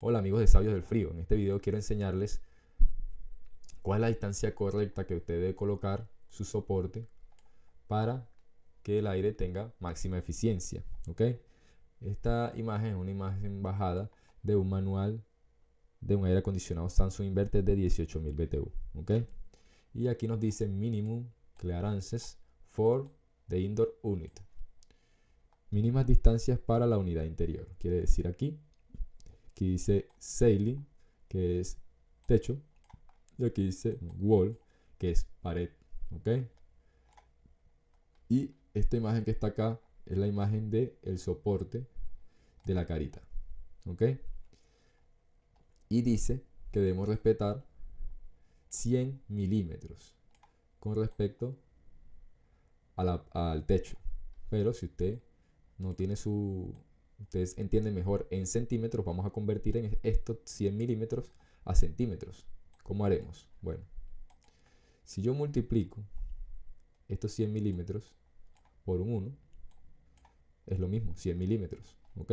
Hola amigos de Sabios del Frío, en este video quiero enseñarles cuál es la distancia correcta que usted debe colocar su soporte para que el aire tenga máxima eficiencia. Esta imagen es una imagen bajada de un manual de un aire acondicionado Samsung Inverter de 18.000 BTU. Y aquí nos dice minimum clearances for the indoor unit. Mínimas distancias para la unidad interior. Quiere decir aquí Aquí dice ceiling, que es techo. Y aquí dice wall, que es pared. ¿Ok? Y esta imagen que está acá es la imagen del el soporte de la carita. ¿Ok? Y dice que debemos respetar 100 milímetros con respecto al techo. Pero si usted no tiene su Ustedes entienden mejor. En centímetros vamos a convertir en estos 100 milímetros a centímetros. ¿Cómo haremos? Bueno, si yo multiplico estos 100 milímetros por un 1, es lo mismo, 100 milímetros. ¿Ok?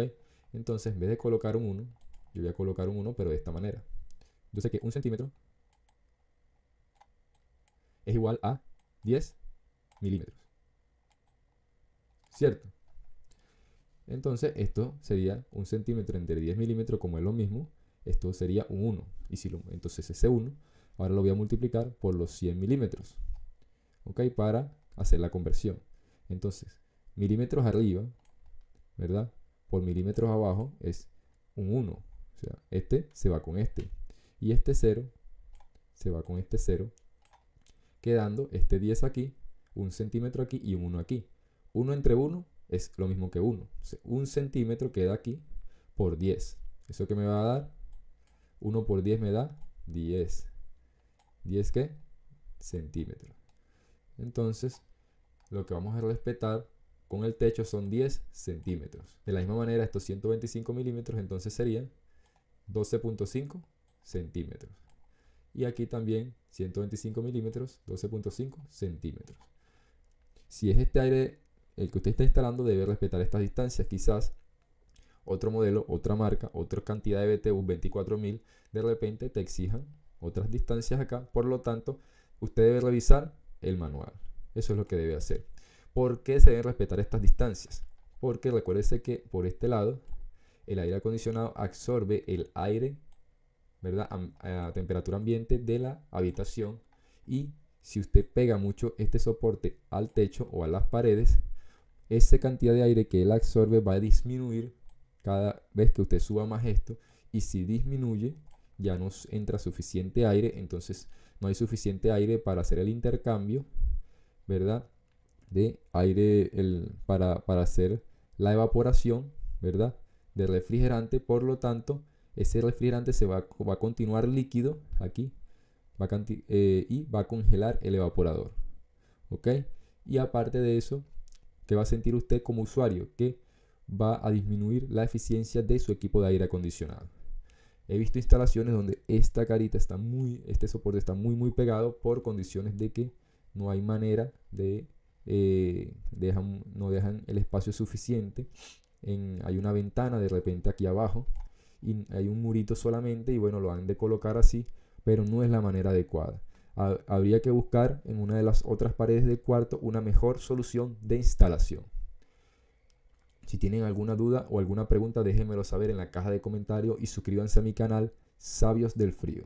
Entonces, en vez de colocar un 1, yo voy a colocar un 1, pero de esta manera. Entonces que un centímetro es igual a 10 milímetros. ¿Cierto? Entonces esto sería un centímetro entre 10 milímetros, como es lo mismo, esto sería un 1. Y si lo, entonces ese 1, ahora lo voy a multiplicar por los 100 milímetros, ¿ok? Para hacer la conversión. Entonces, milímetros arriba, ¿verdad? Por milímetros abajo es un 1. O sea, este se va con este. Y este 0 se va con este 0, quedando este 10 aquí, un centímetro aquí y un 1 aquí. 1 entre 1 es lo mismo que 1. Un centímetro queda aquí por 10. ¿Eso que me va a dar? 1 por 10 me da 10. ¿10 qué? Centímetros. Entonces, lo que vamos a respetar con el techo son 10 centímetros. De la misma manera, estos 125 milímetros entonces serían 12.5 centímetros. Y aquí también 125 milímetros, 12.5 centímetros. Si es este aire el que usted está instalando debe respetar estas distancias. Quizás otro modelo, otra marca, otra cantidad de BTU, 24.000, de repente te exijan otras distancias acá. Por lo tanto, usted debe revisar el manual. Eso es lo que debe hacer. ¿Por qué se deben respetar estas distancias? Porque recuérdese que por este lado el aire acondicionado absorbe el aire ¿verdad? a, temperatura ambiente de la habitación y si usted pega mucho este soporte al techo o a las paredes, esa cantidad de aire que él absorbe va a disminuir cada vez que usted suba más esto. Y si disminuye, ya no entra suficiente aire, entonces no hay suficiente aire para hacer el intercambio, ¿verdad? De aire para, hacer la evaporación, ¿verdad? De refrigerante, por lo tanto, ese refrigerante se va, va a continuar líquido aquí eh, y va a congelar el evaporador. ¿Ok? Y aparte de eso, que va a sentir usted como usuario, que va a disminuir la eficiencia de su equipo de aire acondicionado. He visto instalaciones donde esta carita está muy, este soporte está muy muy pegado por condiciones de que no hay manera de eh, no dejan el espacio suficiente. hay una ventana de repente aquí abajo y hay un murito solamente y bueno, lo han de colocar así, pero no es la manera adecuada habría que buscar en una de las otras paredes del cuarto una mejor solución de instalación. Si tienen alguna duda o alguna pregunta, déjenmelo saber en la caja de comentarios y suscríbanse a mi canal Sabios del Frío.